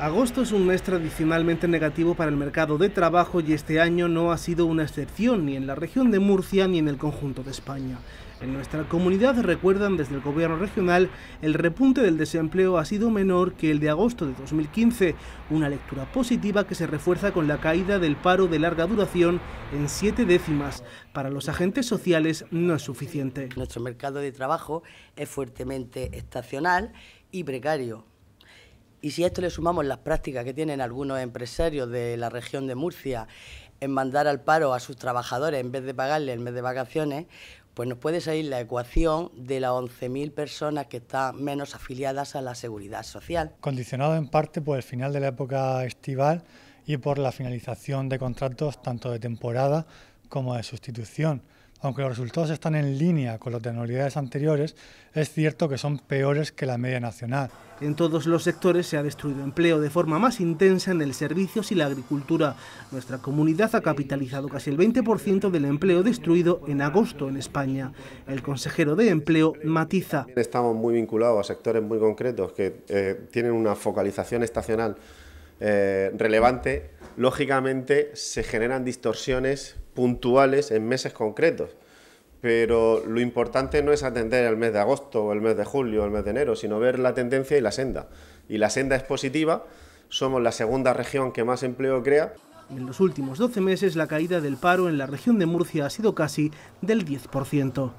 Agosto es un mes tradicionalmente negativo para el mercado de trabajo y este año no ha sido una excepción ni en la región de Murcia ni en el conjunto de España. En nuestra comunidad recuerdan desde el gobierno regional el repunte del desempleo ha sido menor que el de agosto de 2015, una lectura positiva que se refuerza con la caída del paro de larga duración en siete décimas. Para los agentes sociales no es suficiente. Nuestro mercado de trabajo es fuertemente estacional y precario y si a esto le sumamos las prácticas que tienen algunos empresarios de la región de Murcia en mandar al paro a sus trabajadores en vez de pagarle el mes de vacaciones, pues nos puede salir la ecuación de las 11.000 personas que están menos afiliadas a la seguridad social. Condicionado en parte por el final de la época estival y por la finalización de contratos tanto de temporada como de sustitución, aunque los resultados están en línea con los de anteriores, es cierto que son peores que la media nacional. En todos los sectores se ha destruido empleo de forma más intensa en el servicios y la agricultura. Nuestra comunidad ha capitalizado casi el 20% del empleo destruido en agosto en España. El consejero de empleo matiza. Estamos muy vinculados a sectores muy concretos que eh, tienen una focalización estacional eh, relevante. Lógicamente se generan distorsiones puntuales en meses concretos. Pero lo importante no es atender el mes de agosto, o el mes de julio, o el mes de enero, sino ver la tendencia y la senda. Y la senda es positiva, somos la segunda región que más empleo crea. En los últimos 12 meses la caída del paro en la región de Murcia ha sido casi del 10%.